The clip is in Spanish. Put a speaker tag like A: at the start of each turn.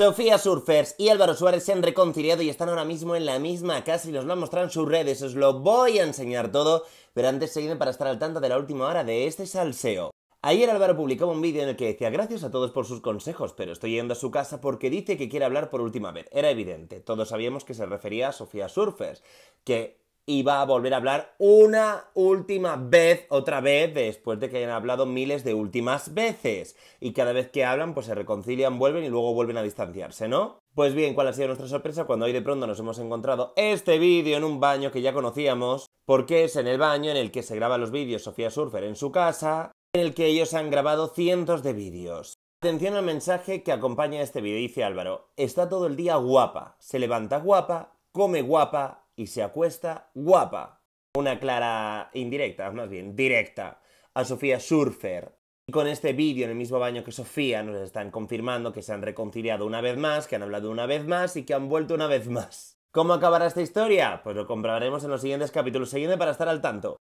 A: Sofía Surfers y Álvaro Suárez se han reconciliado y están ahora mismo en la misma casa y nos lo han mostrado en sus redes. Os lo voy a enseñar todo, pero antes seguidme para estar al tanto de la última hora de este salseo. Ayer Álvaro publicaba un vídeo en el que decía gracias a todos por sus consejos, pero estoy yendo a su casa porque dice que quiere hablar por última vez. Era evidente, todos sabíamos que se refería a Sofía Surfers, que y va a volver a hablar una última vez, otra vez, después de que hayan hablado miles de últimas veces. Y cada vez que hablan, pues se reconcilian, vuelven y luego vuelven a distanciarse, ¿no? Pues bien, ¿cuál ha sido nuestra sorpresa cuando hoy de pronto nos hemos encontrado este vídeo en un baño que ya conocíamos? Porque es en el baño en el que se graban los vídeos Sofía Surfer en su casa, en el que ellos han grabado cientos de vídeos. Atención al mensaje que acompaña este vídeo, dice Álvaro. Está todo el día guapa, se levanta guapa, come guapa, y se acuesta guapa. Una clara indirecta, más bien, directa, a Sofía Surfer. Y con este vídeo en el mismo baño que Sofía nos están confirmando que se han reconciliado una vez más, que han hablado una vez más y que han vuelto una vez más. ¿Cómo acabará esta historia? Pues lo comprobaremos en los siguientes capítulos siguiente para estar al tanto.